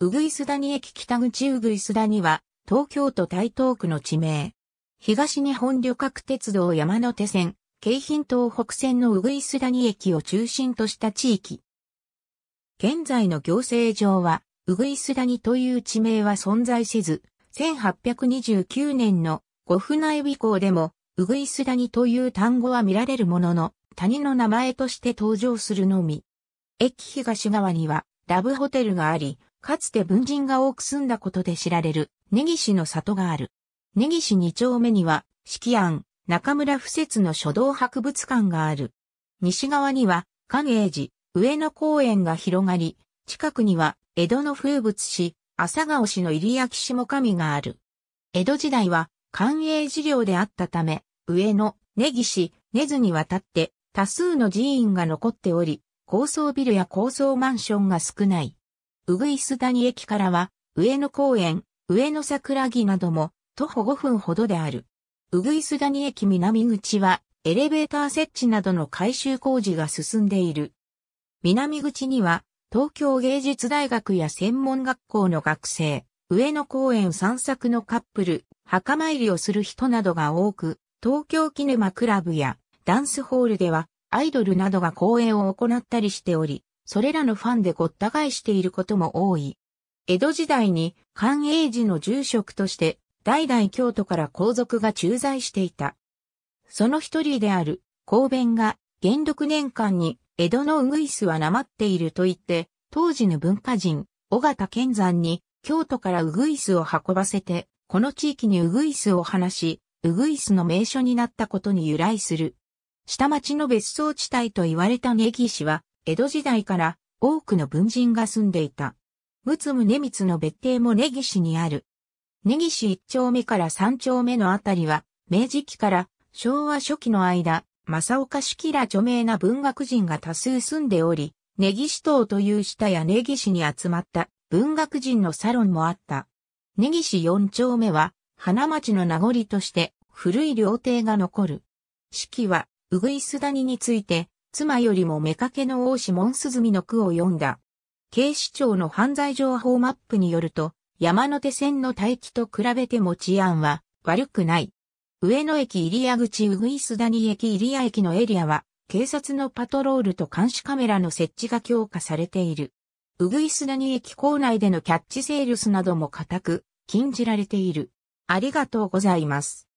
うぐいす谷駅北口うぐいす谷は、東京都台東区の地名。東日本旅客鉄道山手線、京浜東北線のうぐいす谷駅を中心とした地域。現在の行政上は、うぐいす谷という地名は存在せず、1829年の五船尾港でも、うぐいす谷という単語は見られるものの、谷の名前として登場するのみ。駅東側には、ラブホテルがあり、かつて文人が多く住んだことで知られる、根岸の里がある。根岸二丁目には、四季庵、中村不設の書道博物館がある。西側には、寛永寺、上野公園が広がり、近くには、江戸の風物詩、朝顔市の入焼下神がある。江戸時代は、寛永寺領であったため、上野、根岸、根津にわたって、多数の寺院が残っており、高層ビルや高層マンションが少ない。うぐいす谷駅からは、上野公園、上野桜木なども、徒歩5分ほどである。うぐいす谷駅南口は、エレベーター設置などの改修工事が進んでいる。南口には、東京芸術大学や専門学校の学生、上野公園散策のカップル、墓参りをする人などが多く、東京キネマクラブやダンスホールではアイドルなどが公演を行ったりしており、それらのファンでごった返していることも多い。江戸時代に寛永寺の住職として代々京都から皇族が駐在していた。その一人である公弁が元禄年間に江戸のウグイスはなまっていると言って、当時の文化人、尾形健山に京都からウグイスを運ばせて、この地域にウグイスを放し、ウグイスの名所になったことに由来する。下町の別荘地帯と言われた根岸は、江戸時代から多くの文人が住んでいた。むね宗光の別邸も根岸にある。根岸一丁目から三丁目のあたりは、明治期から昭和初期の間、正岡式ら著名な文学人が多数住んでおり、根岸島という下や根岸に集まった文学人のサロンもあった。根岸四丁目は、花町の名残として古い料亭が残る。四季は、うぐいす谷について、妻よりも目かけの王子モンスズミの句を読んだ。警視庁の犯罪情報マップによると、山手線の待機と比べても治安は悪くない。上野駅入谷口うぐいす谷駅入谷駅のエリアは、警察のパトロールと監視カメラの設置が強化されている。うぐいす谷駅構内でのキャッチセールスなども固く禁じられている。ありがとうございます。